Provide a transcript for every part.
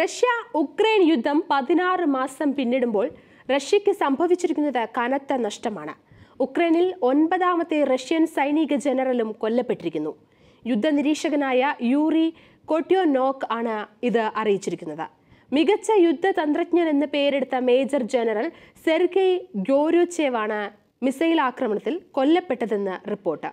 Russia Ukraine യുദ്ധം പതിനാറ് മാസം പിന്നിടുമ്പോൾ റഷ്യക്ക് സംഭവിച്ചിരിക്കുന്നത് കനത്ത നഷ്ടമാണ് ഉക്രൈനിൽ ഒൻപതാമത്തെ റഷ്യൻ സൈനിക ജനറലും കൊല്ലപ്പെട്ടിരിക്കുന്നു യുദ്ധനിരീക്ഷകനായ യൂറി നോക്ക് ആണ് ഇത് അറിയിച്ചിരിക്കുന്നത് മികച്ച തന്ത്രജ്ഞൻ എന്ന് പേരെടുത്ത മേജർ ജനറൽ സെർഗെയ് ഗ്യോരോച്ചേവാണ് മിസൈൽ ആക്രമണത്തിൽ കൊല്ലപ്പെട്ടതെന്ന് റിപ്പോർട്ട്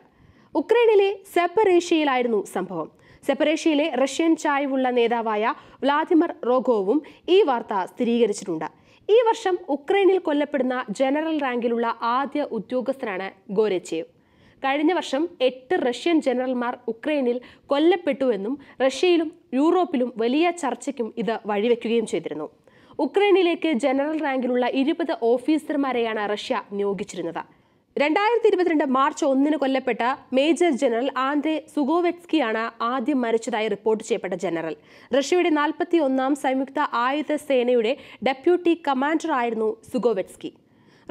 ഉക്രൈനിലെ സെപ്പറേഷ്യയിലായിരുന്നു സംഭവം സെപ്പറേഷ്യയിലെ റഷ്യൻ ചായവുള്ള നേതാവായ വ്ളാദിമർ റോഗോവും ഈ വാർത്ത സ്ഥിരീകരിച്ചിട്ടുണ്ട് ഈ വർഷം ഉക്രൈനിൽ കൊല്ലപ്പെടുന്ന ജനറൽ റാങ്കിലുള്ള ആദ്യ ഉദ്യോഗസ്ഥനാണ് ഗോരച്ചേവ് കഴിഞ്ഞ വർഷം എട്ട് റഷ്യൻ ജനറൽമാർ ഉക്രൈനിൽ കൊല്ലപ്പെട്ടുവെന്നും റഷ്യയിലും യൂറോപ്പിലും വലിയ ചർച്ചയ്ക്കും ഇത് വഴിവെക്കുകയും ചെയ്തിരുന്നു ഉക്രൈനിലേക്ക് ജനറൽ റാങ്കിലുള്ള ഇരുപത് ഓഫീസർമാരെയാണ് റഷ്യ നിയോഗിച്ചിരുന്നത് രണ്ടായിരത്തി ഇരുപത്തിരണ്ട് മാർച്ച് ഒന്നിന് കൊല്ലപ്പെട്ട മേജർ ജനറൽ ആൻഡ്രെ സുഗോവെറ്റ്സ്കിയാണ് ആദ്യം മരിച്ചതായി റിപ്പോർട്ട് ചെയ്യപ്പെട്ട ജനറൽ റഷ്യയുടെ നാൽപ്പത്തി ഒന്നാം സംയുക്ത ആയുധ സേനയുടെ ഡെപ്യൂട്ടി കമാൻഡറായിരുന്നു സുഗോവെറ്റ്സ്കി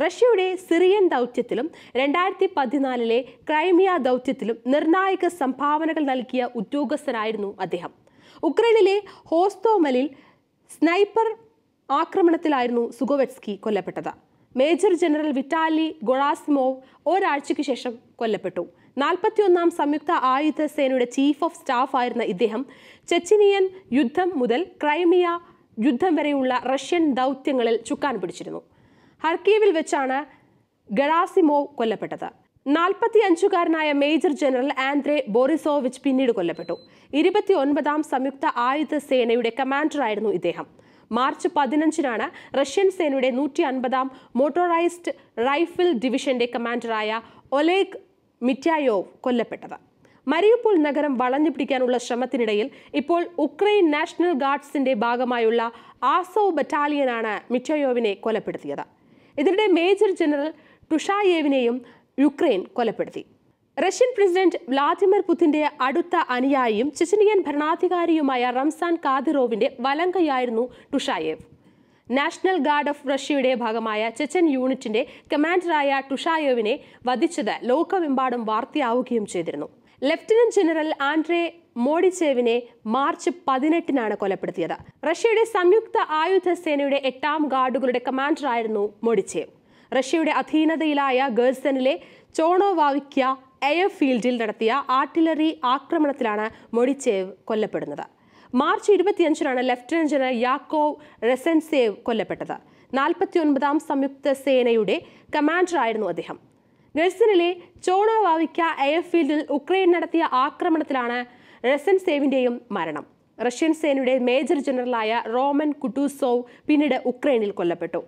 റഷ്യയുടെ സിറിയൻ ദൗത്യത്തിലും രണ്ടായിരത്തി പതിനാലിലെ ക്രൈമിയ ദൗത്യത്തിലും നിർണായക സംഭാവനകൾ നൽകിയ ഉദ്യോഗസ്ഥനായിരുന്നു അദ്ദേഹം ഉക്രൈനിലെ ഹോസ്തോമലിൽ സ്നൈപ്പർ ആക്രമണത്തിലായിരുന്നു സുഗോവെറ്റ്സ്കി കൊല്ലപ്പെട്ടത് മേജർ ജനറൽ വിറ്റാലി ഗൊളാസ്മോവ് ഒരാഴ്ചയ്ക്ക് ശേഷം കൊല്ലപ്പെട്ടു നാൽപ്പത്തിയൊന്നാം സംയുക്ത ആയുധ സേനയുടെ ചീഫ് ഓഫ് സ്റ്റാഫ് ആയിരുന്ന ഇദ്ദേഹം ചെച്ചിനിയൻ യുദ്ധം മുതൽ ക്രൈമിയ യുദ്ധം വരെയുള്ള റഷ്യൻ ദൗത്യങ്ങളിൽ ചുക്കാൻ പിടിച്ചിരുന്നു ഹർക്കീവിൽ വെച്ചാണ് ഗറാസിമോവ് കൊല്ലപ്പെട്ടത് നാൽപ്പത്തി അഞ്ചുകാരനായ മേജർ ജനറൽ ആന്ദ്രേ ബോറിസോവിച്ച് പിന്നീട് കൊല്ലപ്പെട്ടു ഇരുപത്തി ഒൻപതാം സംയുക്ത ആയുധ സേനയുടെ കമാൻഡറായിരുന്നു ഇദ്ദേഹം മാർച്ച് പതിനഞ്ചിനാണ് റഷ്യൻ സേനയുടെ നൂറ്റി അൻപതാം മോട്ടോറൈസ്ഡ് റൈഫിൾ ഡിവിഷന്റെ കമാൻഡറായ ഒലേഗ് മിറ്റായോവ് കൊല്ലപ്പെട്ടത് മരിയപ്പോൾ നഗരം വളഞ്ഞു പിടിക്കാനുള്ള ശ്രമത്തിനിടയിൽ ഇപ്പോൾ ഉക്രൈൻ നാഷണൽ ഗാർഡ്സിന്റെ ഭാഗമായുള്ള ആസോ ബറ്റാലിയനാണ് മിറ്റായോവിനെ കൊലപ്പെടുത്തിയത് ഇതിനിടെ മേജർ ജനറൽ ടുഷായേവിനെയും യുക്രൈൻ കൊലപ്പെടുത്തി റഷ്യൻ പ്രസിഡന്റ് വ്ളാദിമിർ പുതിന്റെ അടുത്ത അനുയായിയും ചെച്ചനിയൻ ഭരണാധികാരിയുമായ റംസാൻ കാദിറോവിന്റെ വലങ്കയായിരുന്നു ടുഷായേവ് നാഷണൽ ഗാർഡ് ഓഫ് റഷ്യയുടെ ഭാഗമായ ചെച്ചൻ യൂണിറ്റിന്റെ കമാൻഡറായ ടുഷായേവിനെ വധിച്ചത് ലോകമെമ്പാടും വാർത്തയാവുകയും ചെയ്തിരുന്നു ലഫ്റ്റനന്റ് ജനറൽ ആൻഡ്രേ മോഡിച്ചേവിനെ മാർച്ച് പതിനെട്ടിനാണ് കൊലപ്പെടുത്തിയത് റഷ്യയുടെ സംയുക്ത ആയുധ സേനയുടെ എട്ടാം ഗാർഡുകളുടെ കമാൻഡറായിരുന്നു മോഡിച്ചേവ് റഷ്യയുടെ അധീനതയിലായ ഗേഴ്സനിലെ ചോണോവാവിക്യ എയർ ഫീൽഡിൽ നടത്തിയ ആർട്ടിലറി ആക്രമണത്തിലാണ് മൊഡിച്ചേവ് കൊല്ലപ്പെടുന്നത് മാർച്ച് ഇരുപത്തിയഞ്ചിനാണ് ലഫ്റ്റനന്റ് ജനറൽ യാക്കോവ് റെസൻസേവ് കൊല്ലപ്പെട്ടത് നാൽപ്പത്തിയൊൻപതാം സംയുക്ത സേനയുടെ കമാൻഡറായിരുന്നു അദ്ദേഹം നെഴ്സനിലെ ചോണോവാവിക്ക എയർഫീൽഡിൽ ഉക്രൈൻ നടത്തിയ ആക്രമണത്തിലാണ് റെസൻസേവിന്റെയും മരണം റഷ്യൻ സേനയുടെ മേജർ ജനറലായ റോമൻ കുട്ടൂസോവ് പിന്നീട് ഉക്രൈനിൽ കൊല്ലപ്പെട്ടു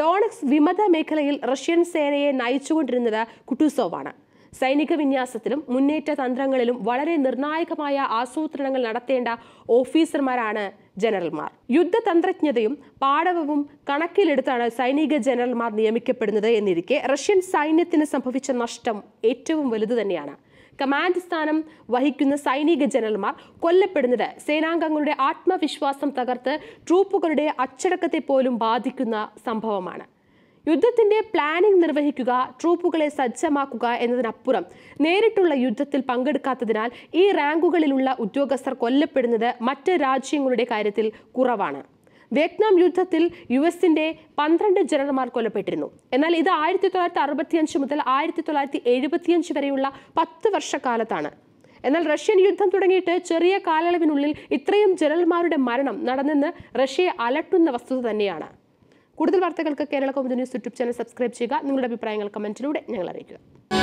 ഡോണക്സ് വിമത മേഖലയിൽ റഷ്യൻ സേനയെ നയിച്ചുകൊണ്ടിരുന്നത് കുട്ടൂസോവാണ് സൈനിക വിന്യാസത്തിലും മുന്നേറ്റ തന്ത്രങ്ങളിലും വളരെ നിർണായകമായ ആസൂത്രണങ്ങൾ നടത്തേണ്ട ഓഫീസർമാരാണ് ജനറൽമാർ യുദ്ധതന്ത്രജ്ഞതയും പാടവവും കണക്കിലെടുത്താണ് സൈനിക ജനറൽമാർ നിയമിക്കപ്പെടുന്നത് എന്നിരിക്കെ റഷ്യൻ സൈന്യത്തിന് സംഭവിച്ച നഷ്ടം ഏറ്റവും വലുത് തന്നെയാണ് കമാൻഡ് സ്ഥാനം വഹിക്കുന്ന സൈനിക ജനറൽമാർ കൊല്ലപ്പെടുന്നത് സേനാംഗങ്ങളുടെ ആത്മവിശ്വാസം തകർത്ത് ട്രൂപ്പുകളുടെ അച്ചടക്കത്തെ പോലും ബാധിക്കുന്ന സംഭവമാണ് യുദ്ധത്തിന്റെ പ്ലാനിംഗ് നിർവഹിക്കുക ട്രൂപ്പുകളെ സജ്ജമാക്കുക എന്നതിനപ്പുറം നേരിട്ടുള്ള യുദ്ധത്തിൽ പങ്കെടുക്കാത്തതിനാൽ ഈ റാങ്കുകളിലുള്ള ഉദ്യോഗസ്ഥർ കൊല്ലപ്പെടുന്നത് മറ്റ് രാജ്യങ്ങളുടെ കാര്യത്തിൽ കുറവാണ് വിയറ്റ്നാം യുദ്ധത്തിൽ യു എസിന്റെ പന്ത്രണ്ട് ജനറൽമാർ കൊല്ലപ്പെട്ടിരുന്നു എന്നാൽ ഇത് ആയിരത്തി തൊള്ളായിരത്തി അറുപത്തിയഞ്ച് മുതൽ ആയിരത്തി തൊള്ളായിരത്തി എഴുപത്തിയഞ്ച് വരെയുള്ള പത്ത് വർഷക്കാലത്താണ് എന്നാൽ റഷ്യൻ യുദ്ധം തുടങ്ങിയിട്ട് ചെറിയ കാലയളവിനുള്ളിൽ ഇത്രയും ജനറൽമാരുടെ മരണം നടന്നെന്ന് റഷ്യയെ അലട്ടുന്ന വസ്തുത തന്നെയാണ് കൂടുതൽ വാർത്തകൾക്ക് Kerala Kaumudi news YouTube channel subscribe ചെയ്യുക നിങ്ങളുടെ അഭിപ്രായങ്ങൾ കമന്റിലൂടെ ഞങ്ങൾ അറിയിക്കുക